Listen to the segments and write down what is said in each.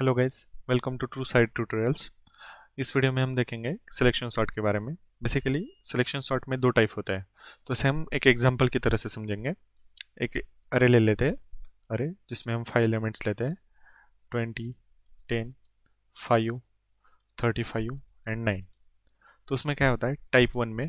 Hello guys welcome to true side tutorials इस video में हम देखेंगे सिलेक्शन सॉर्ट के बारे में बेसिकली सिलेक्शन सॉर्ट में दो टाइप होता है तो इसे हम एक एग्जांपल की तरह से समझेंगे एक अरे ले लेते हैं अरे जिसमें हम फाइव एलिमेंट्स लेते हैं twenty ten five thirty five and nine तो उसमें क्या होता है टाइप वन में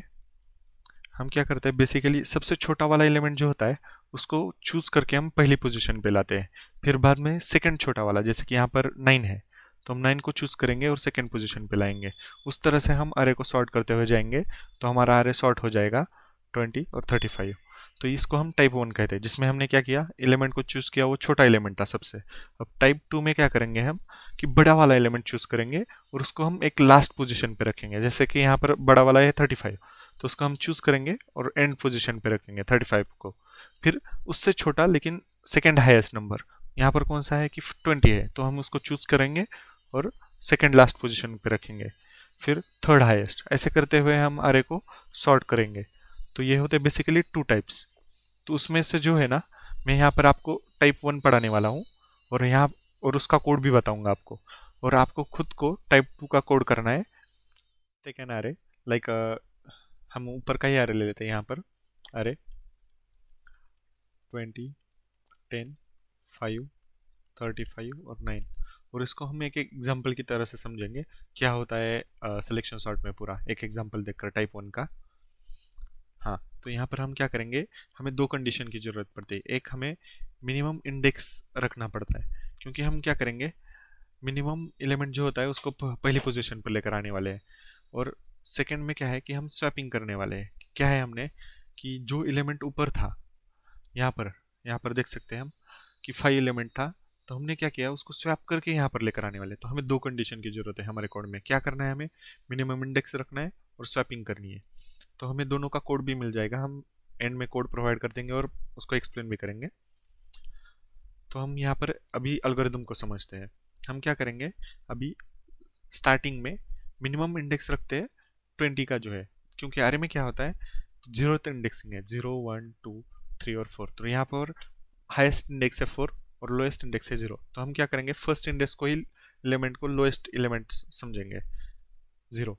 हम क्या करते हैं बेसिकली सबसे छोटा वाला एलिमेंट जो होता है उसको चूज़ करके हम पहली पोजीशन पे लाते हैं फिर बाद में सेकंड छोटा वाला जैसे कि यहाँ पर नाइन है तो हम नाइन को चूज़ करेंगे और सेकंड पोजीशन पे लाएंगे उस तरह से हम अरे को सॉर्ट करते हुए जाएंगे तो हमारा अरे सॉर्ट हो जाएगा ट्वेंटी और थर्टी फाइव तो इसको हम टाइप वन कहते हैं जिसमें हमने क्या किया एलिमेंट को चूज़ किया वो छोटा एलिमेंट था सबसे अब टाइप टू में क्या करेंगे हम कि बड़ा वाला एलिमेंट चूज़ करेंगे और उसको हम एक लास्ट पोजिशन पर रखेंगे जैसे कि यहाँ पर बड़ा वाला है थर्टी फाइव तो उसको हम चूज़ करेंगे और एंड पोजिशन पर रखेंगे थर्टी फाइव को फिर उससे छोटा लेकिन सेकेंड हाईएस्ट नंबर यहाँ पर कौन सा है कि ट्वेंटी है तो हम उसको चूज करेंगे और सेकेंड लास्ट पोजिशन पर रखेंगे फिर थर्ड हाईएस्ट ऐसे करते हुए हम आरे को सॉर्ट करेंगे तो ये होते बेसिकली टू टाइप्स तो उसमें से जो है ना मैं यहाँ पर आपको टाइप वन पढ़ाने वाला हूँ और यहाँ और उसका कोड भी बताऊँगा आपको और आपको खुद को टाइप टू का कोड करना है सेकेंड आरे लाइक हम ऊपर का ही आरे ले लेते हैं यहाँ पर array twenty ten five thirty five और नाइन और इसको हम एक एग्जाम्पल की तरह से समझेंगे क्या होता है सिलेक्शन uh, शॉर्ट में पूरा एक एग्जाम्पल देखकर टाइप वन का हाँ तो यहाँ पर हम क्या करेंगे हमें दो कंडीशन की ज़रूरत पड़ती है एक हमें मिनिमम इंडेक्स रखना पड़ता है क्योंकि हम क्या करेंगे मिनिमम एलिमेंट जो होता है उसको पहली पोजीशन पर लेकर आने वाले हैं और सेकंड में क्या है कि हम स्वैपिंग करने वाले हैं क्या है हमने कि जो एलिमेंट ऊपर था यहाँ पर यहाँ पर देख सकते हैं हम कि फाइव एलिमेंट था तो हमने क्या किया उसको स्वैप करके यहाँ पर लेकर आने वाले तो हमें दो कंडीशन की जरूरत है हमारे कोड में क्या करना है हमें मिनिमम इंडेक्स रखना है और स्वैपिंग करनी है तो हमें दोनों का कोड भी मिल जाएगा हम एंड में कोड प्रोवाइड कर देंगे और उसको एक्सप्लेन भी करेंगे तो हम यहाँ पर अभी अलगोरिदम को समझते हैं हम क्या करेंगे अभी स्टार्टिंग में मिनिमम इंडेक्स रखते हैं ट्वेंटी का जो है क्योंकि आरे में क्या होता है जीरो इंडेक्सिंग है जीरो वन टू थ्री और फोर तो यहाँ पर हाईएस्ट इंडेक्स है फोर और लोएस्ट इंडेक्स है जीरो तो हम क्या करेंगे फर्स्ट इंडेक्स को ही एलिमेंट को लोएस्ट एलिमेंट समझेंगे जीरो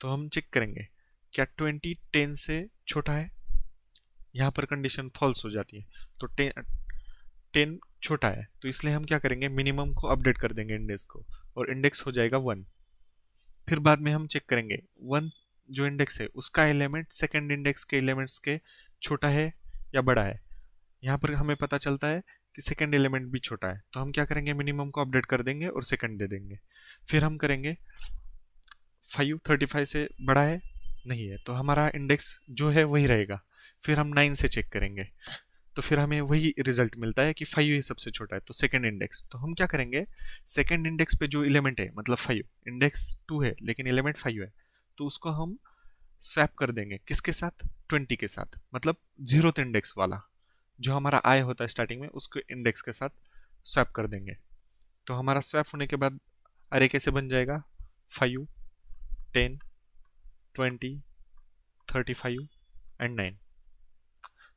तो हम चेक करेंगे क्या ट्वेंटी टेन से छोटा है यहाँ पर कंडीशन फॉल्स हो जाती है तो टेन टेन छोटा है तो इसलिए हम क्या करेंगे मिनिमम को अपडेट कर देंगे इंडेक्स को और इंडेक्स हो जाएगा वन फिर बाद में हम चेक करेंगे वन जो इंडेक्स है उसका एलिमेंट सेकेंड इंडेक्स के एलिमेंट्स के छोटा है या बड़ा है यहाँ पर हमें पता चलता है कि सेकेंड एलिमेंट भी छोटा है तो हम क्या करेंगे मिनिमम को अपडेट कर देंगे और सेकेंड दे देंगे फिर हम करेंगे फाइव थर्टी फाइव से बड़ा है नहीं है तो हमारा इंडेक्स जो है वही रहेगा फिर हम नाइन से चेक करेंगे तो फिर हमें वही रिजल्ट मिलता है कि फाइव ही सबसे छोटा है तो सेकेंड इंडेक्स तो हम क्या करेंगे सेकेंड इंडेक्स पे जो एलिमेंट है मतलब फाइव इंडेक्स टू है लेकिन एलिमेंट फाइव है तो उसको हम स्वैप कर देंगे किसके साथ ट्वेंटी के साथ मतलब जीरो इंडेक्स तो वाला जो हमारा आय होता है स्टार्टिंग में उसको इंडेक्स के साथ स्वैप कर देंगे तो हमारा स्वैप होने के बाद अरे कैसे बन जाएगा five ten twenty thirty five and nine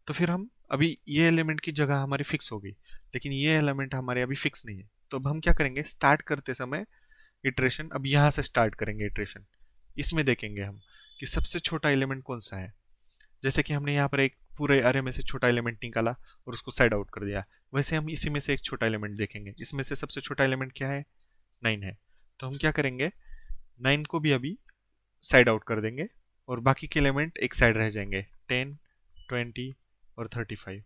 तो फिर हम अभी ये एलिमेंट की जगह हमारी फिक्स हो गई लेकिन ये एलिमेंट हमारे अभी फिक्स नहीं है तो अब हम क्या करेंगे स्टार्ट करते समय इटरेशन अब यहाँ से स्टार्ट करेंगे इटरेशन इसमें देखेंगे हम कि सबसे छोटा एलिमेंट कौन सा है जैसे कि हमने यहाँ पर एक पूरे अरे में से छोटा एलिमेंट निकाला और उसको साइड आउट कर दिया वैसे हम इसी में से एक छोटा एलिमेंट देखेंगे इसमें से सबसे छोटा एलिमेंट क्या है नाइन है तो हम क्या करेंगे नाइन को भी अभी साइड आउट कर देंगे और बाकी के एलिमेंट एक साइड रह जाएंगे टेन ट्वेंटी और थर्टी फाइव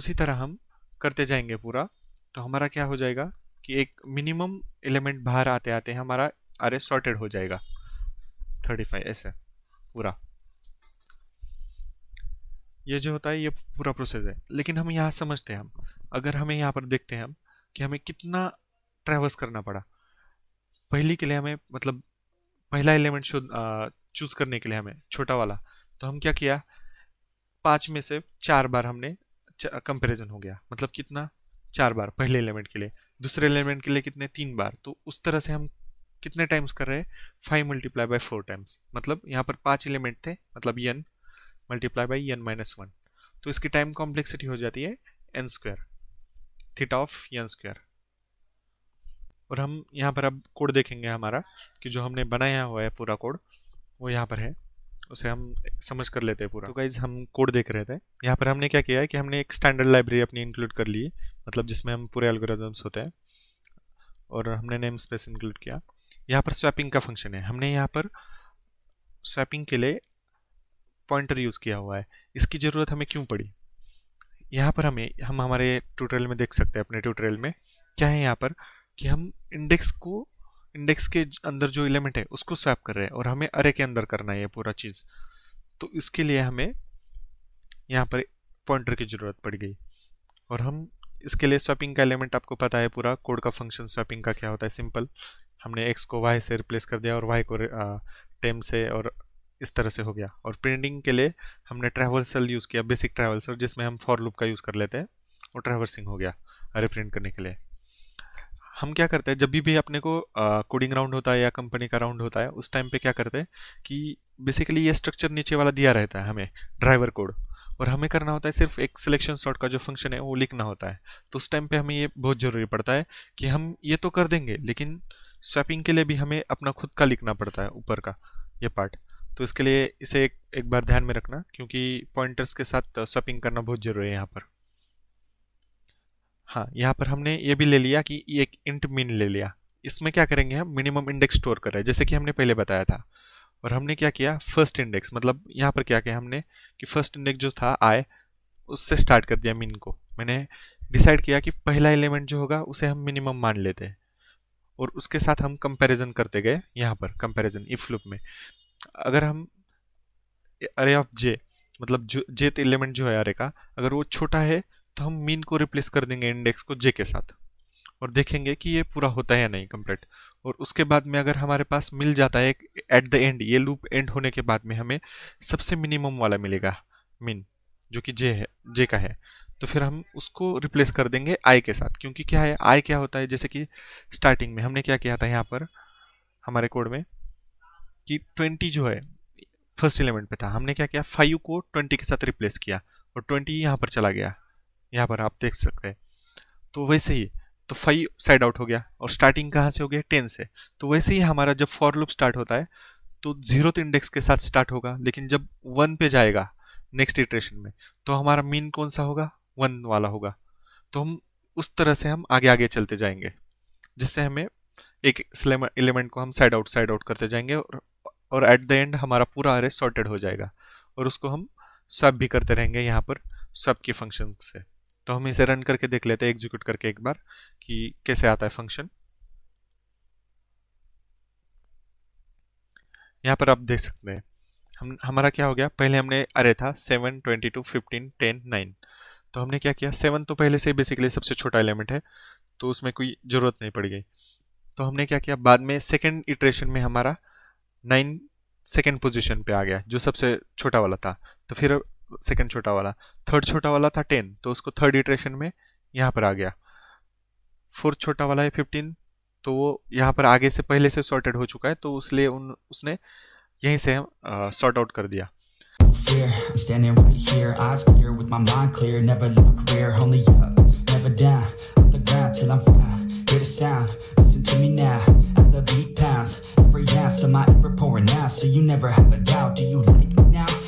उसी तरह हम करते जाएंगे पूरा तो हमारा क्या हो जाएगा कि एक मिनिमम एलिमेंट बाहर आते आते हमारा अरे सॉर्टेड हो जाएगा थर्टी फाइव ऐसे पूरा ये जो होता है ये पूरा प्रोसेस है लेकिन हम यहाँ समझते हैं हम अगर हमें यहाँ पर देखते हैं हम कि हमें कितना ट्रेवल्स करना पड़ा पहली के लिए हमें मतलब पहला एलिमेंट चूज़ करने के लिए हमें छोटा वाला तो हम क्या किया पाँच में से चार बार हमने कंपैरिजन हो गया मतलब कितना चार बार पहले एलिमेंट के लिए दूसरे एलिमेंट के लिए कितने तीन बार तो उस तरह से हम कितने टाइम्स कर रहे हैं five multiply by four times मतलब यहाँ पर पाँच एलिमेंट थे मतलब n multiply by n minus one तो इसकी टाइम कॉम्प्लेक्सिटी हो जाती है n square theta of n square और हम यहाँ पर अब कोड देखेंगे हमारा कि जो हमने बनाया हुआ है पूरा कोड वो यहाँ पर है उसे हम समझ कर लेते हैं पूरा तो गाइज हम कोड देख रहे थे यहाँ पर हमने क्या किया है कि हमने एक स्टैंडर्ड लाइब्रेरी अपनी इंक्लूड कर ली मतलब जिसमें हम पूरे एल्गोरिदम्स होते हैं और हमने नेम स्पेस इंक्लूड किया यहाँ पर स्वैपिंग का फंक्शन है हमने यहाँ पर स्वैपिंग के लिए पॉइंटर यूज़ किया हुआ है इसकी ज़रूरत हमें क्यों पड़ी यहाँ पर हमें हम हमारे ट्यूटोरियल में देख सकते हैं अपने ट्यूटोरियल में क्या है यहाँ पर कि हम इंडेक्स को इंडेक्स के अंदर जो एलिमेंट है उसको स्वैप कर रहे हैं और हमें अरे के अंदर करना है ये पूरा चीज़ तो इसके लिए हमें यहाँ पर पॉइंटर की ज़रूरत पड़ गई और हम इसके लिए स्वैपिंग का एलिमेंट आपको पता है पूरा कोड का फंक्शन स्वैपिंग का क्या होता है सिंपल हमने एक्स को वाई से रिप्लेस कर दिया और वाई को टेम से और इस तरह से हो गया और प्रिंटिंग के लिए हमने ट्रैवर्सल यूज़ किया बेसिक ट्रैवर्सल जिसमें हम फॉर लूप का यूज़ कर लेते हैं और ट्रैवर्सिंग हो गया अरे प्रिंट करने के लिए हम क्या करते हैं जब भी भी अपने को कोडिंग राउंड होता है या कंपनी का राउंड होता है उस टाइम पे क्या करते हैं कि बेसिकली ये स्ट्रक्चर नीचे वाला दिया रहता है हमें ड्राइवर कोड और हमें करना होता है सिर्फ एक सिलेक्शन शॉट का जो फंक्शन है वो लिखना होता है तो उस टाइम पे हमें ये बहुत ज़रूरी पड़ता है कि हम ये तो कर देंगे लेकिन स्वैपिंग के लिए भी हमें अपना खुद का लिखना पड़ता है ऊपर का ये पार्ट तो इसके लिए इसे एक, एक बार ध्यान में रखना क्योंकि पॉइंटर्स के साथ स्वपिंग uh, करना बहुत ज़रूरी है यहाँ पर हाँ यहाँ पर हमने ये भी ले लिया कि ये एक इंट मिन ले लिया इसमें क्या करेंगे हम मिनिमम इंडेक्स स्टोर कर रहे हैं जैसे कि हमने पहले बताया था और हमने क्या किया फर्स्ट इंडेक्स मतलब यहाँ पर क्या किया हमने कि फर्स्ट इंडेक्स जो था आय उससे स्टार्ट कर दिया मिन को मैंने डिसाइड किया कि पहला एलिमेंट जो होगा उसे हम मिनिमम मान लेते हैं और उसके साथ हम कंपैरिजन करते गए यहाँ पर कंपैरिजन इफ लूप में अगर हम अरे ऑफ जे मतलब जो जेथ एलिमेंट जो है अरे का अगर वो छोटा है तो हम मीन को रिप्लेस कर देंगे इंडेक्स को जे के साथ और देखेंगे कि ये पूरा होता है या नहीं कंप्लीट और उसके बाद में अगर हमारे पास मिल जाता है एट द एंड ये लूप एंड होने के बाद में हमें सबसे मिनिमम वाला मिलेगा मीन जो कि जे है जे का है तो फिर हम उसको रिप्लेस कर देंगे आई के साथ क्योंकि क्या है आई क्या होता है जैसे कि स्टार्टिंग में हमने क्या किया था यहाँ पर हमारे कोड में कि 20 जो है फर्स्ट एलिमेंट पे था हमने क्या किया फाइव को 20 के साथ रिप्लेस किया और 20 यहाँ पर चला गया यहाँ पर आप देख सकते हैं तो वैसे ही तो फाइव साइड आउट हो गया और स्टार्टिंग कहाँ से हो गया टेन से तो वैसे ही हमारा जब फॉर लुप स्टार्ट होता है तो जीरो तो इंडेक्स के साथ स्टार्ट होगा लेकिन जब वन पे जाएगा नेक्स्ट इटरेशन में तो हमारा मीन कौन सा होगा वन वाला होगा तो हम उस तरह से हम आगे आगे चलते जाएंगे जिससे हमें एक एलिमेंट को हम साइड आउट साइड आउट करते जाएंगे और और एट द एंड हमारा पूरा आर सॉर्टेड हो जाएगा और उसको हम सब भी करते रहेंगे यहाँ पर सब के फंक्शन से तो हम इसे रन करके देख लेते हैं एग्जीक्यूट करके एक बार कि कैसे आता है फंक्शन यहाँ पर आप देख सकते हैं हम हमारा क्या हो गया पहले हमने अरे था seven twenty two fifteen ten nine तो हमने क्या किया सेवन तो पहले से बेसिकली सबसे छोटा एलिमेंट है तो उसमें कोई ज़रूरत नहीं पड़ गई तो हमने क्या किया बाद में सेकेंड इटरेशन में हमारा नाइन सेकेंड पोजिशन पे आ गया जो सबसे छोटा वाला था तो फिर सेकेंड छोटा वाला थर्ड छोटा वाला था टेन तो उसको थर्ड इटरेशन में यहाँ पर आ गया फोर्थ छोटा वाला है फिफ्टीन तो वो यहाँ पर आगे से पहले से सॉर्टेड हो चुका है तो इसलिए उन उसने यहीं से सॉर्ट आउट कर दिया every ounce of my ever pouring out. So you never have a doubt. Do you like me now?